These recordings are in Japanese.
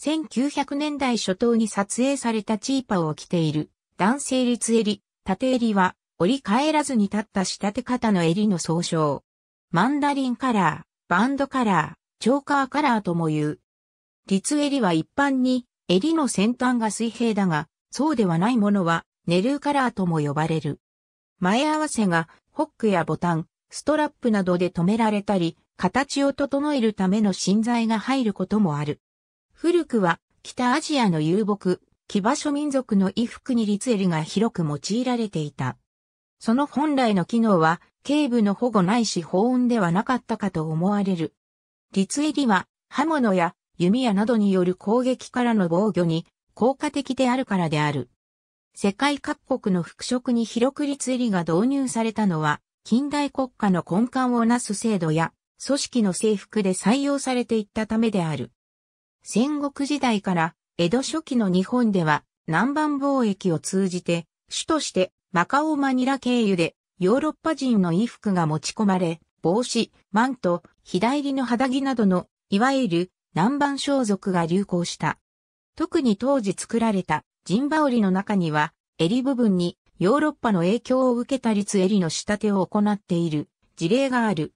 1900年代初頭に撮影されたチーパを着ている男性立襟、縦襟は折り返らずに立った仕立て方の襟の総称。マンダリンカラー、バンドカラー、チョーカーカラーとも言う。立襟は一般に襟の先端が水平だが、そうではないものはネルーカラーとも呼ばれる。前合わせがホックやボタン、ストラップなどで止められたり、形を整えるための芯材が入ることもある。古くは北アジアの遊牧、騎馬諸民族の衣服に立襟が広く用いられていた。その本来の機能は、警部の保護ないし保温ではなかったかと思われる。立襟は、刃物や弓矢などによる攻撃からの防御に効果的であるからである。世界各国の服飾に広く立襟が導入されたのは、近代国家の根幹をなす制度や、組織の制服で採用されていったためである。戦国時代から江戸初期の日本では南蛮貿易を通じて主としてマカオマニラ経由でヨーロッパ人の衣服が持ち込まれ、帽子、マント、左の肌着などの、いわゆる南蛮装束が流行した。特に当時作られたジンバ織の中には、襟部分にヨーロッパの影響を受けた立襟の仕立てを行っている事例がある。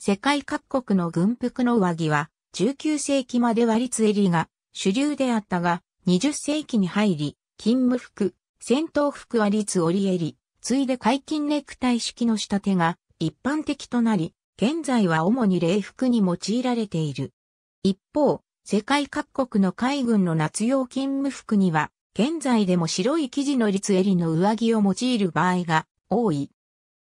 世界各国の軍服の上着は、19世紀までは立襟が主流であったが、20世紀に入り、勤務服、戦闘服は立折襟、ついで解禁ネクタイ式の仕立てが一般的となり、現在は主に礼服に用いられている。一方、世界各国の海軍の夏用勤務服には、現在でも白い生地の立襟の上着を用いる場合が多い。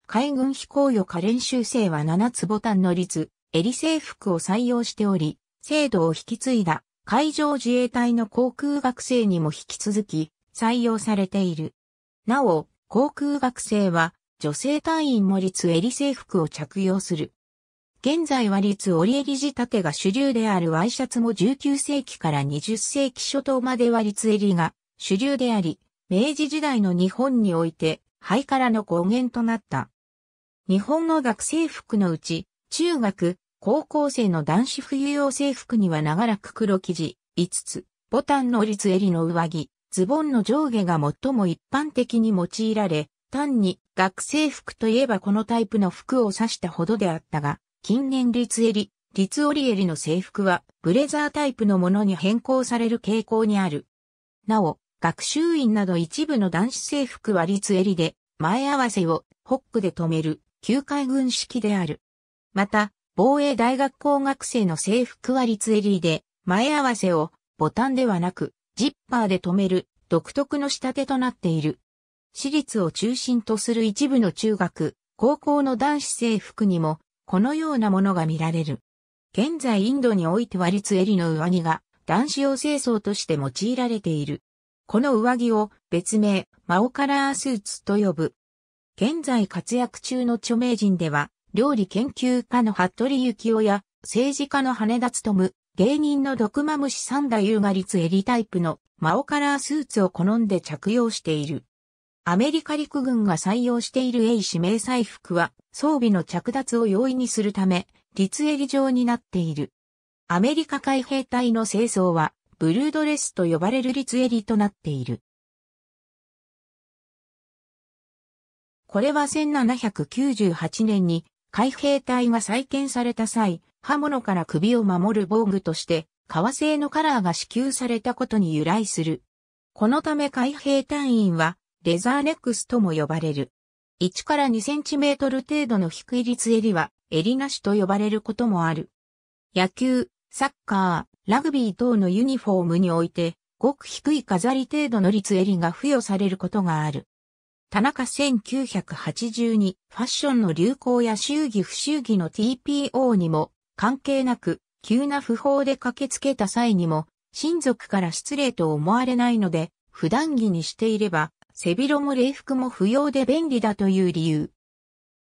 海軍飛行予科練習生は7つボタンの立、襟制服を採用しており、制度を引き継いだ海上自衛隊の航空学生にも引き続き採用されている。なお、航空学生は女性隊員も立襟制服を着用する。現在は立折襟仕立てが主流であるワイシャツも19世紀から20世紀初頭までは立襟が主流であり、明治時代の日本において灰からの語源となった。日本の学生服のうち、中学、高校生の男子冬用制服には長らく黒生地、5つ、ボタンの立襟の上着、ズボンの上下が最も一般的に用いられ、単に学生服といえばこのタイプの服を指したほどであったが、近年立襟、立折襟の制服はブレザータイプのものに変更される傾向にある。なお、学習院など一部の男子制服は立襟で、前合わせをホックで止める、9回軍式である。また、防衛大学校学生の制服はりツエリーで、前合わせをボタンではなく、ジッパーで留める独特の仕立てとなっている。私立を中心とする一部の中学、高校の男子制服にも、このようなものが見られる。現在インドにおいて割りツエリの上着が男子用清掃として用いられている。この上着を別名、マオカラースーツと呼ぶ。現在活躍中の著名人では、料理研究家の服部幸男や、政治家の羽田務、芸人の毒まむし三田優リツエリタイプのマオカラースーツを好んで着用している。アメリカ陸軍が採用している A 指名採服は装備の着脱を容易にするため、立襟状になっている。アメリカ海兵隊の清掃は、ブルードレスと呼ばれる立襟となっている。これは1798年に海兵隊が再建された際、刃物から首を守る防具として、革製のカラーが支給されたことに由来する。このため海兵隊員は、レザーネックスとも呼ばれる。1から2センチメートル程度の低い率襟は、襟なしと呼ばれることもある。野球、サッカー、ラグビー等のユニフォームにおいて、ごく低い飾り程度の率襟が付与されることがある。田中1982ファッションの流行や祝儀不祝儀の TPO にも関係なく急な訃報で駆けつけた際にも親族から失礼と思われないので普段着にしていれば背広も礼服も不要で便利だという理由。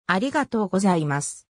ありがとうございます。